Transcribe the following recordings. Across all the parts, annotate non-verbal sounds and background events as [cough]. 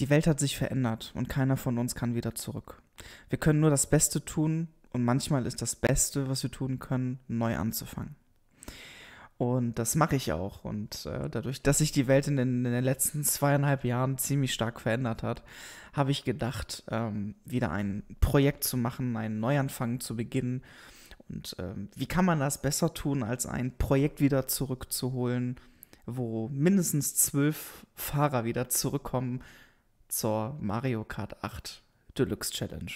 Die Welt hat sich verändert und keiner von uns kann wieder zurück. Wir können nur das Beste tun und manchmal ist das Beste, was wir tun können, neu anzufangen. Und das mache ich auch. Und äh, dadurch, dass sich die Welt in den, in den, letzten zweieinhalb Jahren ziemlich stark verändert hat, habe ich gedacht, ähm, wieder ein Projekt zu machen, einen Neuanfang zu beginnen. Und ähm, wie kann man das besser tun, als ein Projekt wieder zurückzuholen, wo mindestens zwölf Fahrer wieder zurückkommen zur Mario Kart 8 Deluxe Challenge.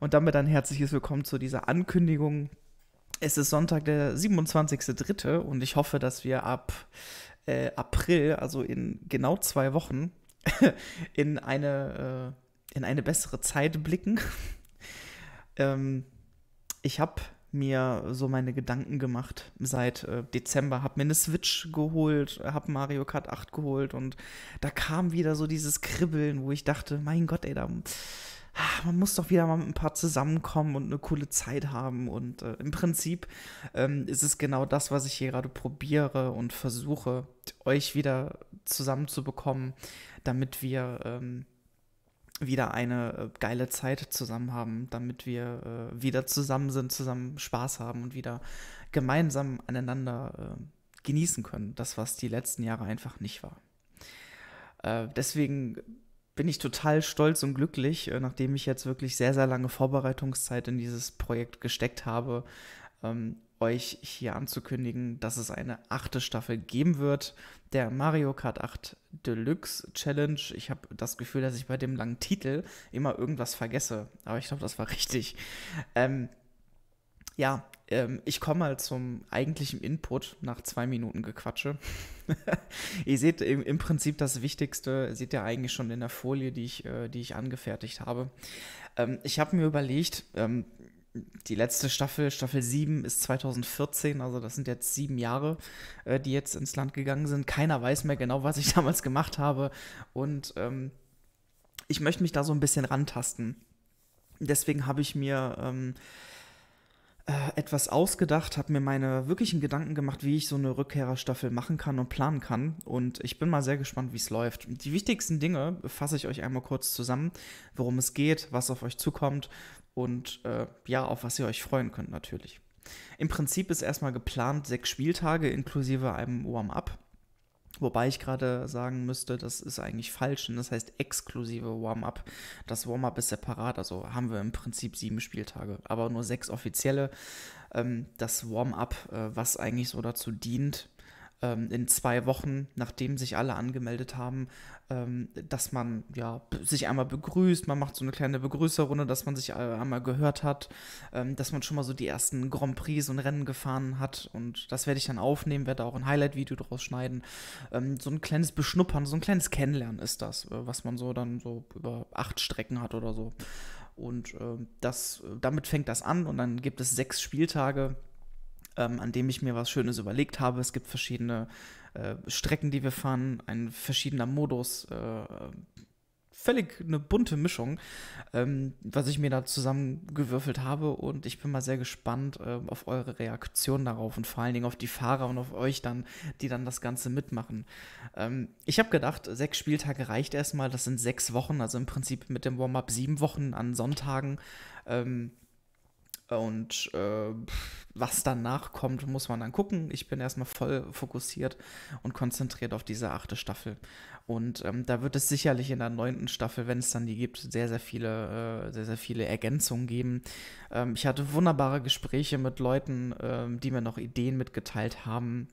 Und damit ein herzliches Willkommen zu dieser Ankündigung. Es ist Sonntag, der 27.03. und ich hoffe, dass wir ab äh, April, also in genau zwei Wochen, [laughs] in, eine, äh, in eine bessere Zeit blicken. [laughs] ähm, ich habe mir so meine Gedanken gemacht seit äh, Dezember. Hab mir eine Switch geholt, hab Mario Kart 8 geholt und da kam wieder so dieses Kribbeln, wo ich dachte, mein Gott, ey, da ah, man muss doch wieder mal mit ein paar zusammenkommen und eine coole Zeit haben. Und äh, im Prinzip ähm, ist es genau das, was ich hier gerade probiere und versuche, euch wieder zusammenzubekommen, damit wir ähm, wieder eine äh, geile Zeit zusammen haben, damit wir äh, wieder zusammen sind, zusammen Spaß haben und wieder gemeinsam aneinander äh, genießen können. Das, was die letzten Jahre einfach nicht war. Äh, deswegen bin ich total stolz und glücklich, äh, nachdem ich jetzt wirklich sehr, sehr lange Vorbereitungszeit in dieses Projekt gesteckt habe, ähm, euch hier anzukündigen, dass es eine achte Staffel geben wird, der Mario Kart 8 Deluxe Challenge. Ich habe das Gefühl, dass ich bei dem langen Titel immer irgendwas vergesse, aber ich glaube, das war [laughs] richtig. Ähm, ja, ähm, ich komme mal zum eigentlichen Input nach zwei Minuten Gequatsche. [laughs] ihr seht im, im, Prinzip das Wichtigste, seht ihr eigentlich schon in der Folie, die ich, äh, die ich angefertigt habe. Ähm, ich habe mir überlegt, ähm, die letzte Staffel, Staffel 7, ist 2014, also das sind jetzt sieben Jahre, äh, die jetzt ins Land gegangen sind. Keiner weiß mehr genau, was ich [laughs] damals gemacht habe. Und ähm, ich möchte mich da so ein bisschen rantasten. Deswegen habe ich mir ähm, äh, etwas ausgedacht, habe mir meine wirklichen Gedanken gemacht, wie ich so eine Rückkehrerstaffel machen kann und planen kann. Und ich bin mal sehr gespannt, wie es läuft. Die wichtigsten Dinge fasse ich euch einmal kurz zusammen, worum es geht, was auf euch zukommt und äh, ja, auf was ihr euch freuen könnt natürlich. Im Prinzip ist erstmal geplant sechs Spieltage inklusive einem Warm-up. Wobei ich gerade sagen müsste, das ist eigentlich falsch, denn das heißt exklusive Warm-up. Das Warm-up ist separat, also haben wir im Prinzip sieben Spieltage, aber nur sechs offizielle. Ähm, das Warm-up, äh, was eigentlich so dazu dient, ähm, in zwei Wochen, nachdem sich alle angemeldet haben, ähm, dass man ja sich einmal begrüßt, man macht so eine kleine Begrüßerrunde, dass man sich äh, einmal gehört hat, ähm, dass man schon mal so die ersten Grand Prix und Rennen gefahren hat und das werde ich dann aufnehmen, werde auch ein Highlight-Video draus schneiden. Ähm, so ein kleines Beschnuppern, so ein kleines Kennenlernen ist das, äh, was man so dann so über acht Strecken hat oder so. Und ähm, äh, das, damit fängt das an und dann gibt es sechs Spieltage ähm, an dem ich mir was Schönes überlegt habe. Es gibt verschiedene äh, Strecken, die wir fahren, ein verschiedener Modus. Äh, völlig eine bunte Mischung, ähm, was ich mir da zusammengewürfelt habe. Und ich bin mal sehr gespannt äh, auf eure Reaktion darauf und vor allen Dingen auf die Fahrer und auf euch dann, die dann das Ganze mitmachen. Ähm, ich habe gedacht, sechs Spieltage reicht erstmal. Das sind sechs Wochen, also im Prinzip mit dem Warm-up sieben Wochen an Sonntagen. Ähm, und äh, was danach kommt, muss man dann gucken. Ich bin erstmal voll fokussiert und konzentriert auf diese achte Staffel. Und ähm, da wird es sicherlich in der neunten Staffel, wenn es dann die gibt, sehr, sehr viele, äh, sehr, sehr viele Ergänzungen geben. Ähm, ich hatte wunderbare Gespräche mit Leuten, ähm, die mir noch Ideen mitgeteilt haben.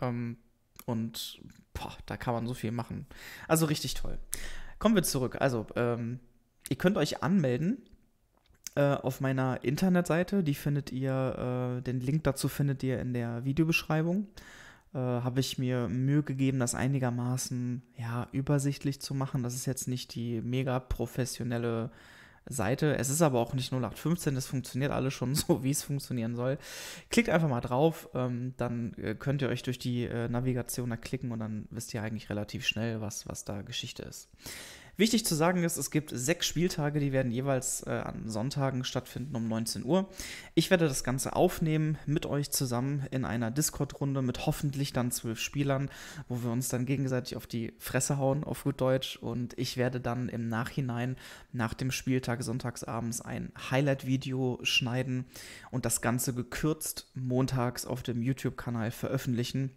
Ähm, und boah, da kann man so viel machen. Also richtig toll. Kommen wir zurück. Also, ähm, ihr könnt euch anmelden äh, auf meiner Internetseite. Die findet ihr, äh, den Link dazu findet ihr in der Videobeschreibung. Äh, Habe ich mir Mühe gegeben, das einigermaßen ja, übersichtlich zu machen. Das ist jetzt nicht die mega professionelle Seite. Es ist aber auch nicht 0815, das funktioniert alles schon [laughs] so, wie es funktionieren soll. Klickt einfach mal drauf, ähm, dann äh, könnt ihr euch durch die äh, Navigation da klicken und dann wisst ihr eigentlich relativ schnell, was, was da Geschichte ist. Wichtig zu sagen ist, es gibt sechs Spieltage, die werden jeweils äh, an Sonntagen stattfinden um 19 Uhr. Ich werde das Ganze aufnehmen mit euch zusammen in einer Discord-Runde mit hoffentlich dann zwölf Spielern, wo wir uns dann gegenseitig auf die Fresse hauen, auf gut Deutsch. Und ich werde dann im Nachhinein nach dem Spieltag sonntagsabends ein Highlight-Video schneiden und das Ganze gekürzt montags auf dem YouTube-Kanal veröffentlichen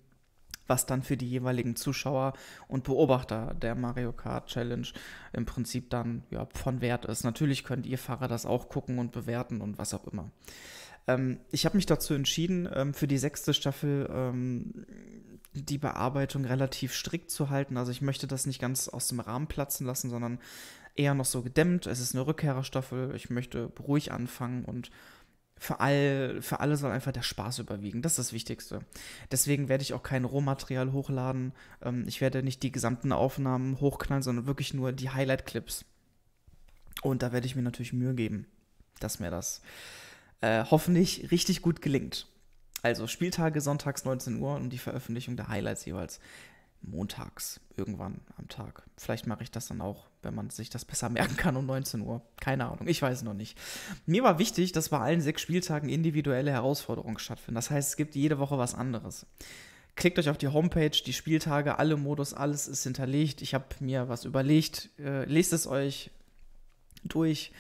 was dann für die jeweiligen Zuschauer und Beobachter der Mario Kart Challenge im Prinzip dann ja, von Wert ist. Natürlich könnt ihr Fahrer das auch gucken und bewerten und was auch immer. Ähm, ich habe mich dazu entschieden, ähm, für die sechste Staffel ähm, die Bearbeitung relativ strikt zu halten. Also ich möchte das nicht ganz aus dem Rahmen platzen lassen, sondern eher noch so gedämmt. Es ist eine Rückkehrerstaffel. Ich möchte ruhig anfangen und für, all, für alle soll einfach der Spaß überwiegen. Das ist das Wichtigste. Deswegen werde ich auch kein Rohmaterial hochladen. Ähm, ich werde nicht die gesamten Aufnahmen hochknallen, sondern wirklich nur die Highlight-Clips. Und da werde ich mir natürlich Mühe geben, dass mir das äh, hoffentlich richtig gut gelingt. Also Spieltage sonntags 19 Uhr und die Veröffentlichung der Highlights jeweils montags irgendwann am Tag. Vielleicht mache ich das dann auch, wenn man sich das besser merken kann um 19 Uhr. Keine Ahnung, ich weiß noch nicht. Mir war wichtig, dass bei allen sechs Spieltagen individuelle Herausforderungen stattfinden. Das heißt, es gibt jede Woche was anderes. Klickt euch auf die Homepage, die Spieltage, alle Modus, alles ist hinterlegt. Ich habe mir was überlegt. Äh, lest es euch, durch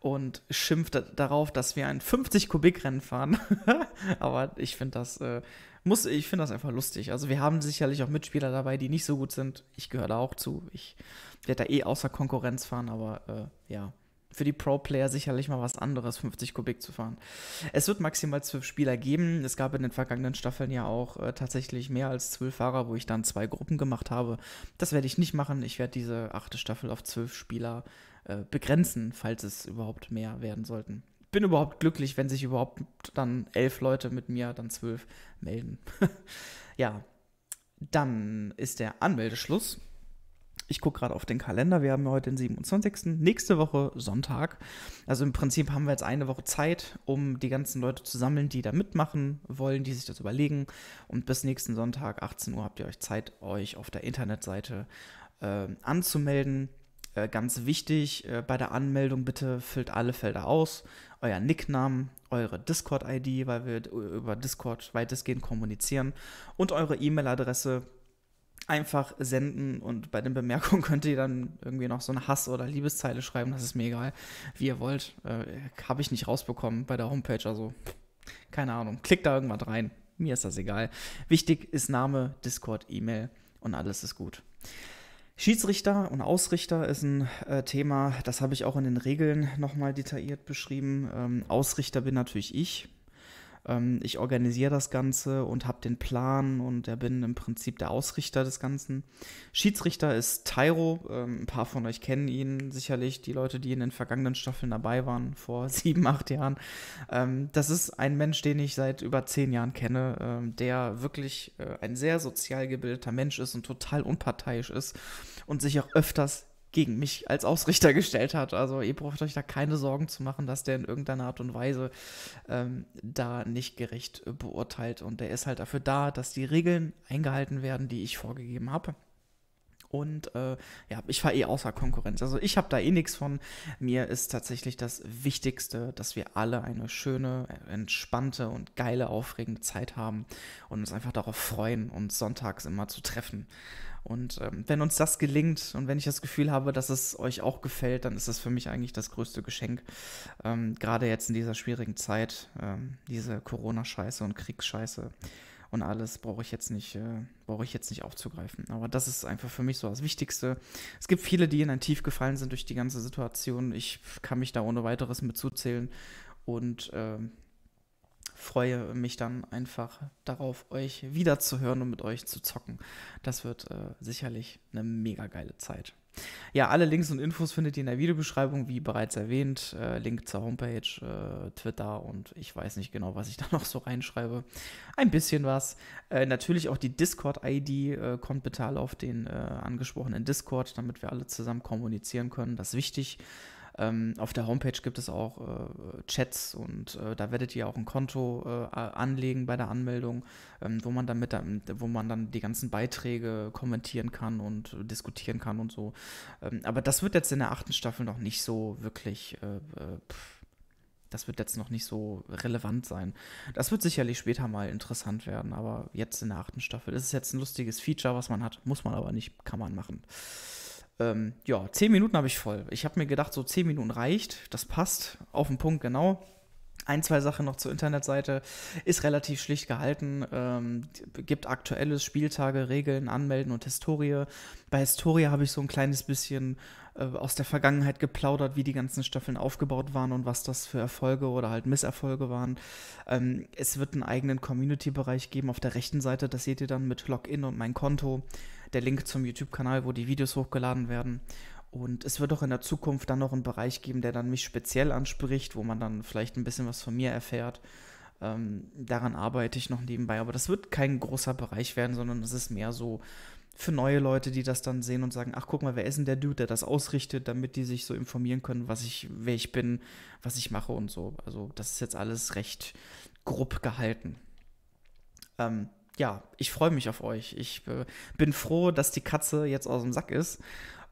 und schimpft darauf, dass wir ein 50-Kubik-Rennen fahren. [laughs] Aber ich finde das, äh, muss, ich finde das einfach lustig. Also wir haben sicherlich auch Mitspieler dabei, die nicht so gut sind. Ich gehöre da auch zu. Ich werde da eh außer Konkurrenz fahren, aber äh, ja für die Pro-Player sicherlich mal was anderes, 50 Kubik zu fahren. Es wird maximal zwölf Spieler geben. Es gab in den vergangenen Staffeln ja auch äh, tatsächlich mehr als zwölf Fahrer, wo ich dann zwei Gruppen gemacht habe. Das werde ich nicht machen. Ich werde diese achte Staffel auf zwölf Spieler äh, begrenzen, falls es überhaupt mehr werden sollten. Bin überhaupt glücklich, wenn sich überhaupt dann elf Leute mit mir, dann zwölf melden. [laughs] ja, dann ist der Anmeldeschluss ich gucke gerade auf den Kalender, wir haben heute den 27. Nächste Woche Sonntag. Also im Prinzip haben wir jetzt eine Woche Zeit, um die ganzen Leute zu sammeln, die da mitmachen wollen, die sich das überlegen. Und bis nächsten Sonntag, 18 Uhr, habt ihr euch Zeit, euch auf der Internetseite äh, anzumelden. Äh, ganz wichtig, äh, bei der Anmeldung bitte füllt alle Felder aus, euer Nicknamen, eure Discord-ID, weil wir über Discord weitestgehend kommunizieren und eure E-Mail-Adresse, einfach senden und bei den Bemerkungen [laughs] könnt ihr dann irgendwie noch so eine Hass- oder Liebeszeile schreiben, das ist mir egal, wie ihr wollt. Äh, Habe ich nicht rausbekommen bei der Homepage, also keine Ahnung. Klickt da irgendwas rein, mir ist das egal. Wichtig ist Name, Discord, E-Mail und alles ist gut. Schiedsrichter und Ausrichter ist ein äh, Thema, das habe ich auch in den Regeln nochmal detailliert beschrieben. Ähm, Ausrichter bin natürlich ich, ähm, ich organisiere das Ganze und habe den Plan und er bin im Prinzip der Ausrichter des Ganzen. Schiedsrichter ist Tyro. Ähm, ein paar von euch kennen ihn sicherlich, die Leute, die in den vergangenen Staffeln dabei waren, vor [laughs] sieben, acht Jahren. Ähm, das ist ein Mensch, den ich seit über zehn Jahren kenne, ähm, der wirklich äh, ein sehr sozial gebildeter Mensch ist und total unparteiisch ist und sich auch öfters gegen mich als Ausrichter [laughs] gestellt hat. Also ihr braucht euch da keine Sorgen zu machen, dass der in irgendeiner Art und Weise ähm, da nicht gerecht äh, beurteilt. Und der ist halt dafür da, dass die Regeln eingehalten werden, die ich vorgegeben habe. Und äh, ja, ich fahre eh außer Konkurrenz. Also ich habe da eh nichts von. Mir ist tatsächlich das Wichtigste, dass wir alle eine schöne, entspannte und geile, aufregende Zeit haben und uns einfach darauf freuen, uns sonntags immer zu treffen. Und ähm, wenn uns das gelingt und wenn ich das Gefühl habe, dass es euch auch gefällt, dann ist das für mich eigentlich das größte Geschenk. Ähm, Gerade jetzt in dieser schwierigen Zeit, ähm, diese Corona-Scheiße und Kriegsscheiße und alles brauche ich jetzt nicht, äh, brauche ich jetzt nicht aufzugreifen. Aber das ist einfach für mich so das Wichtigste. Es gibt viele, die in ein Tief gefallen sind durch die ganze Situation. Ich kann mich da ohne weiteres mit zuzählen und äh, freue mich dann einfach darauf, euch wiederzuhören und mit euch zu zocken. Das wird äh, sicherlich eine mega geile Zeit. Ja, alle Links und Infos findet ihr in der Videobeschreibung, wie bereits erwähnt. Äh, Link zur Homepage, äh, Twitter und ich weiß nicht genau, was ich [laughs] da noch so reinschreibe. Ein bisschen was. Äh, natürlich auch die Discord-ID. Äh, kommt bitte alle auf den äh, angesprochenen Discord, damit wir alle zusammen kommunizieren können. Das ist wichtig. Ähm, auf der Homepage gibt es auch äh, Chats und äh, da werdet ihr auch ein Konto äh, anlegen bei der Anmeldung, ähm, wo man dann mit, wo man dann die ganzen Beiträge kommentieren kann und äh, diskutieren kann und so. Ähm, aber das wird jetzt in der achten Staffel noch nicht so wirklich. Äh, äh, pff, das wird jetzt noch nicht so relevant sein. Das wird sicherlich später mal interessant werden, aber jetzt in der achten Staffel. Das ist jetzt ein lustiges Feature, was man hat. Muss man aber nicht, kann man machen. Ähm, ja, zehn Minuten habe ich voll. Ich habe mir gedacht, so zehn Minuten reicht. Das passt. Auf den Punkt genau. Ein, zwei Sachen noch zur Internetseite. Ist relativ schlicht gehalten. Ähm, gibt aktuelles Spieltage, Regeln, Anmelden und Historie. Bei Historie habe ich so ein kleines bisschen äh, aus der Vergangenheit geplaudert, wie die ganzen Staffeln aufgebaut waren und was das für Erfolge oder halt Misserfolge waren. Ähm, es wird einen eigenen Community-Bereich geben auf der rechten Seite. Das seht ihr dann mit Login und mein Konto der Link zum YouTube-Kanal, wo die Videos hochgeladen werden. Und es wird auch in der Zukunft dann noch einen Bereich geben, der dann mich speziell anspricht, wo man dann vielleicht ein bisschen was von mir erfährt. Ähm, daran arbeite ich noch nebenbei. Aber das wird kein großer Bereich werden, sondern es ist mehr so für neue Leute, die das dann sehen und sagen, ach guck mal, wer ist denn der Dude, der das ausrichtet, damit die sich so informieren können, was ich, wer ich bin, was ich mache und so. Also das ist jetzt alles recht grob gehalten. Ähm, ja, ich freue mich auf euch. Ich äh, bin froh, dass die Katze jetzt aus dem Sack ist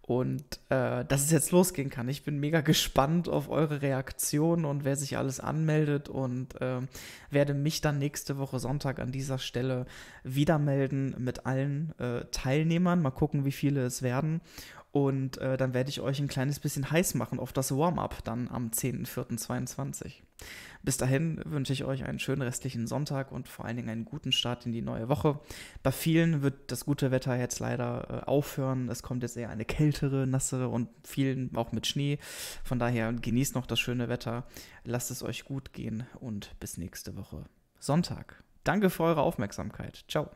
und äh, dass es jetzt losgehen kann. Ich bin mega gespannt auf eure Reaktion und wer sich alles anmeldet und äh, werde mich dann nächste Woche Sonntag an dieser Stelle wieder melden mit allen äh, Teilnehmern. Mal gucken, wie viele es werden und äh, dann werde ich euch ein kleines bisschen heiß machen auf das Warm-up dann am 10.04.22. Bis dahin wünsche ich euch einen schönen restlichen Sonntag und vor allen Dingen einen guten Start in die neue Woche. Bei vielen wird das gute Wetter jetzt leider äh, aufhören. Es kommt jetzt eher eine kältere, nasse und vielen auch mit Schnee. Von daher genießt noch das schöne Wetter. Lasst es euch gut gehen und bis nächste Woche Sonntag. Danke für eure Aufmerksamkeit. Ciao.